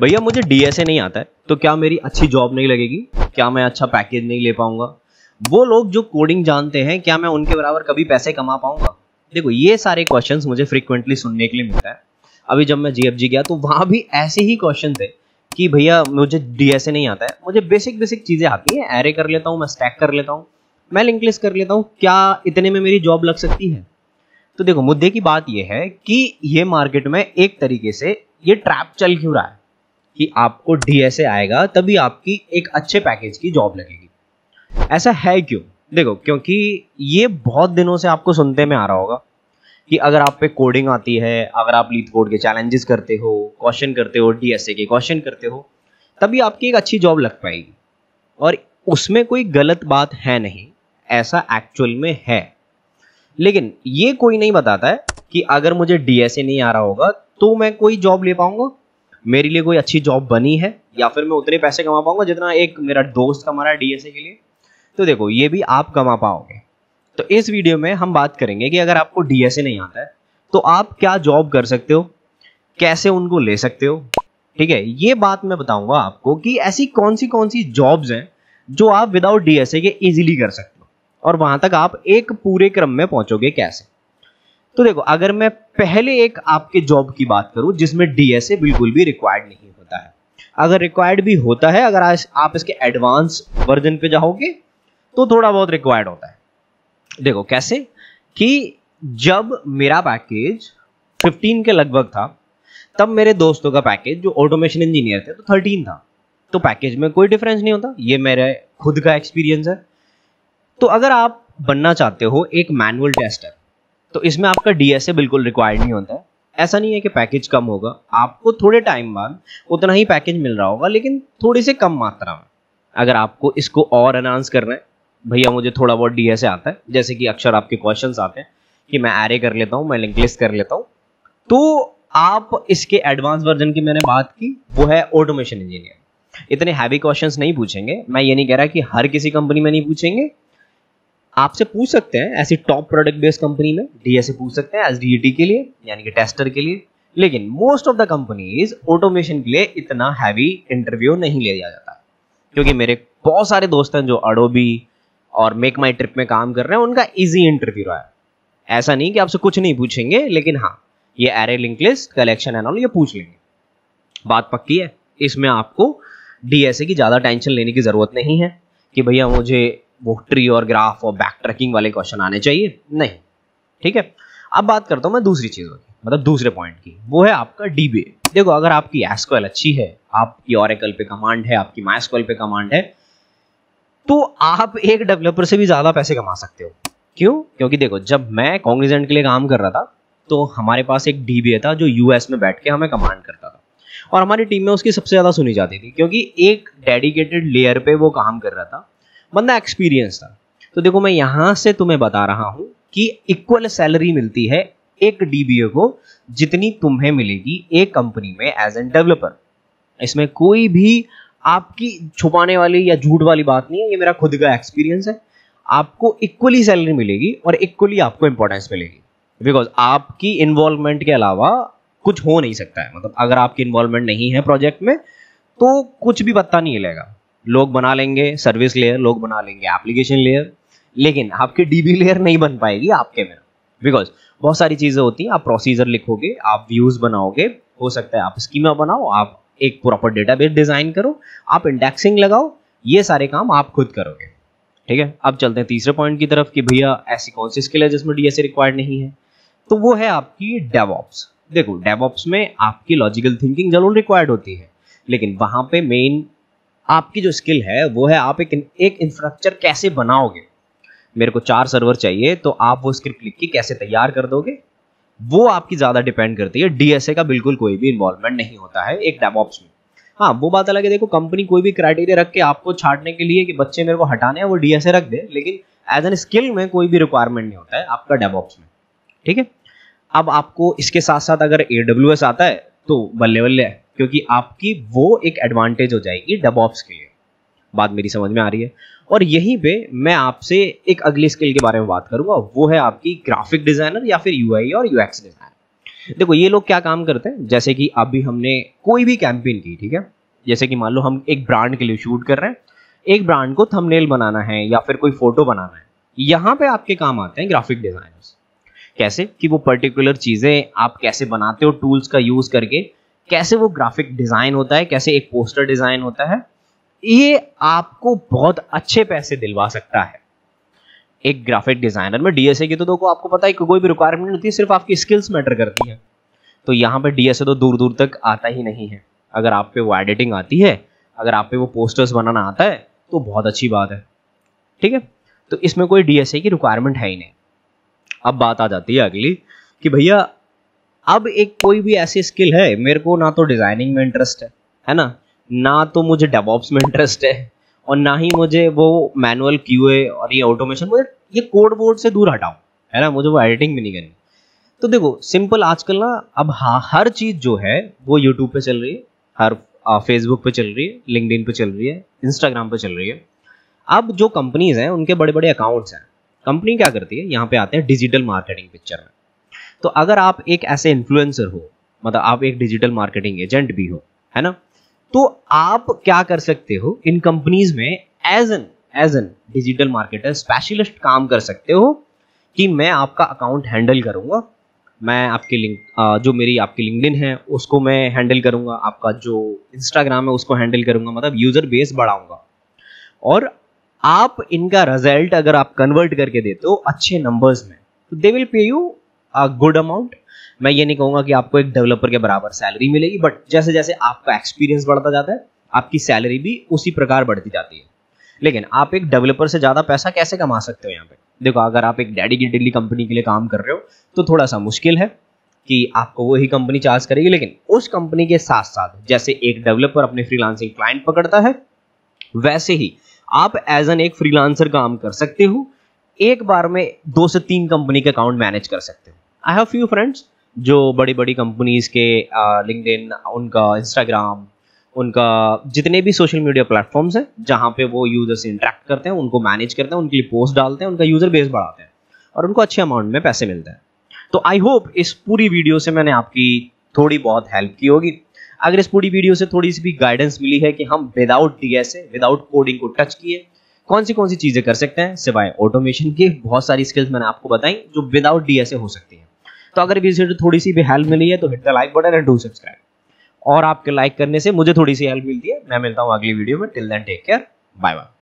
भैया मुझे डीएसए नहीं आता है तो क्या मेरी अच्छी जॉब नहीं लगेगी क्या मैं अच्छा पैकेज नहीं ले पाऊंगा वो लोग जो कोडिंग जानते हैं क्या मैं उनके बराबर कभी पैसे कमा पाऊंगा देखो ये सारे क्वेश्चन मुझे फ्रिक्वेंटली सुनने के लिए मिलता है अभी जब मैं जीएफजी गया तो वहां भी ऐसे ही क्वेश्चन थे कि भैया मुझे डीएसए नहीं आता है मुझे बेसिक बेसिक चीजें आती है एरे कर लेता हूँ मैं स्टैक कर लेता हूँ मैं लिंक लिस्ट कर लेता हूँ क्या इतने में मेरी जॉब लग सकती है तो देखो मुद्दे की बात यह है कि ये मार्केट में एक तरीके से ये ट्रैप चल क्यों रहा है कि आपको डीएसए आएगा तभी आपकी एक अच्छे पैकेज की जॉब लगेगी ऐसा है क्यों देखो क्योंकि ये बहुत दिनों से आपको सुनते में आ रहा होगा कि अगर आप पे कोडिंग आती है अगर आप लीथ कोड के चैलेंजेस करते हो क्वेश्चन करते हो डीएसए के क्वेश्चन करते हो तभी आपकी एक अच्छी जॉब लग पाएगी और उसमें कोई गलत बात है नहीं ऐसा एक्चुअल में है लेकिन ये कोई नहीं बताता है कि अगर मुझे डीएसए नहीं आ रहा होगा तो मैं कोई जॉब ले पाऊंगा मेरे लिए कोई अच्छी जॉब बनी है या फिर मैं उतने पैसे कमा पाऊंगा जितना एक मेरा दोस्त कमा रहा है डीएसए के लिए तो देखो ये भी आप कमा पाओगे तो इस वीडियो में हम बात करेंगे कि अगर आपको डीएसए नहीं आता है तो आप क्या जॉब कर सकते हो कैसे उनको ले सकते हो ठीक है ये बात मैं बताऊंगा आपको कि ऐसी कौन सी कौन सी जॉब्स हैं जो आप विदाउट डीएसए के इजीली कर सकते हो और वहां तक आप एक पूरे क्रम में पहुंचोगे कैसे तो देखो अगर मैं पहले एक आपके जॉब की बात करूं जिसमें डीएसए बिल्कुल भी रिक्वायर्ड नहीं होता है अगर रिक्वायर्ड भी होता है अगर आप इसके एडवांस वर्जन पे जाओगे तो थोड़ा बहुत रिक्वायर्ड होता है देखो कैसे कि जब मेरा पैकेज 15 के लगभग था तब मेरे दोस्तों का पैकेज जो ऑटोमेशन इंजीनियर थे तो 13 था तो पैकेज में कोई डिफरेंस नहीं होता ये मेरे खुद का एक्सपीरियंस है तो अगर आप बनना चाहते हो एक मैनुअल टेस्टर तो इसमें आपका डीएसए बिल्कुल रिक्वायर्ड नहीं होता है ऐसा नहीं है कि पैकेज कम होगा आपको थोड़े टाइम बाद उतना ही पैकेज मिल रहा होगा लेकिन थोड़ी से कम मात्रा में अगर आपको इसको और अनाउंस करना है भैया मुझे थोड़ा बहुत डी एस आता है जैसे कि अक्सर आपके क्वेश्चन आते हैं कि मैं एरे कर लेता हूँ मैं लिंक लिस्ट कर लेता हूँ तो आप इसके एडवांस वर्जन की मैंने बात की वो है ऑटोमेशन इंजीनियर इतने हैवी क्वेश्चंस नहीं पूछेंगे मैं ये नहीं कह रहा कि हर किसी कंपनी में नहीं पूछेंगे आपसे पूछ सकते हैं ऐसी टॉप प्रोडक्ट बेस्ड कंपनी में डीए से पूछ सकते हैं एसडीईटी e के लिए यानी कि टेस्टर के लिए लेकिन most of the companies automation के लिए इतना हैवी इंटरव्यू नहीं ले लिया जाता क्योंकि मेरे बहुत सारे दोस्त हैं जो अडोबी और मेक माई ट्रिप में काम कर रहे हैं उनका इजी इंटरव्यू रहा है ऐसा नहीं कि आपसे कुछ नहीं पूछेंगे लेकिन हाँ ये array link list collection and all ये पूछ लेंगे बात पक्की है इसमें आपको डीएसए की ज़्यादा टेंशन लेने की ज़रूरत नहीं है कि भैया मुझे वो ट्री और ग्राफ और बैक ट्रैकिंग वाले क्वेश्चन आने चाहिए नहीं ठीक है अब बात करता हूँ मैं दूसरी चीज़ों की मतलब दूसरे पॉइंट की वो है आपका डीबे देखो अगर आपकी एसक्वेल अच्छी है आपकी और पे कमांड है आपकी माइस्क्वेल पे कमांड है तो आप एक डेवलपर से भी ज़्यादा पैसे कमा सकते हो क्यों क्योंकि देखो जब मैं कॉन्ग्रीजेंट के लिए काम कर रहा था तो हमारे पास एक डीबीए था जो यूएस में बैठ के हमें कमांड करता था और हमारी टीम में उसकी सबसे ज़्यादा सुनी जाती थी क्योंकि एक डेडिकेटेड लेयर पे वो काम कर रहा था बंदा एक्सपीरियंस था तो देखो मैं यहां से तुम्हें बता रहा हूं कि इक्वल सैलरी मिलती है एक डीबीए को जितनी तुम्हें मिलेगी एक कंपनी में एज एन डेवलपर इसमें कोई भी आपकी छुपाने वाली या झूठ वाली बात नहीं है ये मेरा खुद का एक्सपीरियंस है आपको इक्वली सैलरी मिलेगी और इक्वली आपको इंपॉर्टेंस मिलेगी बिकॉज आपकी इन्वॉल्वमेंट के अलावा कुछ हो नहीं सकता है मतलब अगर आपकी इन्वॉल्वमेंट नहीं है प्रोजेक्ट में तो कुछ भी पत्ता नहीं हिलेगा लोग बना लेंगे सर्विस लेयर लोग बना लेंगे एप्लीकेशन लेयर लेकिन आपकी डीबी लेयर नहीं बन पाएगी आपके में बिकॉज बहुत सारी चीज़ें होती हैं आप प्रोसीजर लिखोगे आप व्यूज़ बनाओगे हो सकता है आप स्कीमा बनाओ आप एक प्रॉपर डेटाबेस डिज़ाइन करो आप इंडेक्सिंग लगाओ ये सारे काम आप खुद करोगे ठीक है अब चलते हैं तीसरे पॉइंट की तरफ कि भैया ऐसी कौन सी स्किल है जिसमें डीएसए रिक्वायर्ड नहीं है तो वो है आपकी डेवॉप्स देखो डेवॉप्स में आपकी लॉजिकल थिंकिंग जरूर रिक्वायर्ड होती है लेकिन वहां पे मेन आपकी जो स्किल है वो है आप एक एक इंफ्रास्ट्रक्चर कैसे बनाओगे मेरे को चार सर्वर चाहिए तो आप वो स्क्रिप्ट लिख के कैसे तैयार कर दोगे वो आपकी ज़्यादा डिपेंड करती है डीएसए का बिल्कुल कोई भी इन्वॉल्वमेंट नहीं होता है एक डेवॉप्स में हाँ वो बात अलग है देखो कंपनी कोई भी क्राइटेरिया रख के आपको छाटने के लिए कि बच्चे मेरे को हटाने हैं वो डीएसए रख दे लेकिन एज एन स्किल में कोई भी रिक्वायरमेंट नहीं होता है आपका डेवॉप्स में ठीक है अब आपको इसके साथ साथ अगर ए आता है तो बल्ले बल्ले है क्योंकि आपकी वो एक एडवांटेज हो जाएगी डबॉप्स के लिए बात मेरी समझ में आ रही है और यहीं पे मैं आपसे एक अगली स्किल के बारे में बात करूंगा वो है आपकी ग्राफिक डिजाइनर या फिर यूआई और यूएक्स डिजाइनर देखो ये लोग क्या काम करते हैं जैसे कि अभी हमने कोई भी कैंपेन की ठीक है जैसे कि मान लो हम एक ब्रांड के लिए शूट कर रहे हैं एक ब्रांड को थंबनेल बनाना है या फिर कोई फोटो बनाना है यहाँ पे आपके काम आते हैं ग्राफिक डिजाइनर्स कैसे कि वो पर्टिकुलर चीज़ें आप कैसे बनाते हो टूल्स का यूज़ करके कैसे वो ग्राफिक डिज़ाइन होता है कैसे एक पोस्टर डिज़ाइन होता है ये आपको बहुत अच्छे पैसे दिलवा सकता है एक ग्राफिक डिज़ाइनर में डीएसए की तो देखो आपको पता है कोई भी रिक्वायरमेंट नहीं होती सिर्फ आपकी स्किल्स मैटर करती है तो यहाँ पर डीएसए तो दूर दूर तक आता ही नहीं है अगर आप पे वो एडिटिंग आती है अगर आप पे वो पोस्टर्स बनाना आता है तो बहुत अच्छी बात है ठीक है तो इसमें कोई डीएसए की रिक्वायरमेंट है ही नहीं अब बात आ जाती है अगली कि भैया अब एक कोई भी ऐसी स्किल है मेरे को ना तो डिजाइनिंग में इंटरेस्ट है है ना ना तो मुझे डेवॉप्स में इंटरेस्ट है और ना ही मुझे वो मैनुअल क्यूए और ये ऑटोमेशन मुझे ये कोड बोर्ड से दूर हटाओ है ना मुझे वो एडिटिंग भी नहीं करनी तो देखो सिंपल आजकल ना अब हाँ हर चीज़ जो है वो यूट्यूब पे चल रही है हर फेसबुक पे चल रही है लिंकड पे चल रही है इंस्टाग्राम पे चल रही है अब जो कंपनीज हैं उनके बड़े बड़े अकाउंट्स हैं कंपनी क्या करती है यहाँ पे आते हैं डिजिटल मार्केटिंग पिक्चर में तो अगर आप एक ऐसे इन्फ्लुएंसर हो मतलब आप एक डिजिटल मार्केटिंग एजेंट भी हो है ना तो आप क्या कर सकते हो इन कंपनीज में as an as an digital marketer specialist काम कर सकते हो कि मैं आपका अकाउंट हैंडल करूंगा मैं आपके लिंक जो मेरी आपकी लिंकडिन है उसको मैं हैंडल करूंगा आपका जो इंस्टाग्राम है उसको हैंडल करूंगा मतलब यूजर बेस बढ़ाऊंगा और आप इनका रिजल्ट अगर आप कन्वर्ट करके देते हो अच्छे नंबर्स में तो they will pay you a good amount मैं ये नहीं कहूंगा कि आपको एक डेवलपर के बराबर सैलरी मिलेगी बट जैसे जैसे आपका एक्सपीरियंस बढ़ता जाता है आपकी सैलरी भी उसी प्रकार बढ़ती जाती है लेकिन आप एक डेवलपर से ज़्यादा पैसा कैसे कमा सकते हो यहाँ पे देखो अगर आप एक डेडिकेटेडली कंपनी के लिए काम कर रहे हो तो थोड़ा सा मुश्किल है कि आपको वही कंपनी चार्ज करेगी लेकिन उस कंपनी के साथ साथ जैसे एक डेवलपर अपने फ्रीलांसिंग क्लाइंट पकड़ता है वैसे ही आप एज एन एक फ्रीलांसर काम कर सकते हो एक बार में दो से तीन कंपनी के अकाउंट मैनेज कर सकते हो आई हैव फ्यू फ्रेंड्स जो बड़ी बड़ी कंपनीज के लिंकड उनका इंस्टाग्राम उनका जितने भी सोशल मीडिया प्लेटफॉर्म्स हैं जहाँ पे वो यूजर्स इंटरेक्ट करते हैं उनको मैनेज करते हैं उनके लिए पोस्ट डालते हैं उनका यूजर बेस बढ़ाते हैं और उनको अच्छे अमाउंट में पैसे मिलते हैं तो आई होप इस पूरी वीडियो से मैंने आपकी थोड़ी बहुत हेल्प की होगी अगर इस पूरी वीडियो से थोड़ी सी भी गाइडेंस मिली है कि हम without D S without coding को टच किए कौन सी कौन सी चीजें कर सकते हैं सिवाय ऑटोमेशन की बहुत सारी स्किल्स मैंने आपको बताई जो विदाउट डी हो सकती है तो अगर इस वीडियो थोड़ी सी भी हेल्प मिली है तो hit the like button and do subscribe और आपके लाइक करने से मुझे थोड़ी सी हेल्प मिलती है मैं मिलता हूँ अगली वीडियो में till then take care bye bye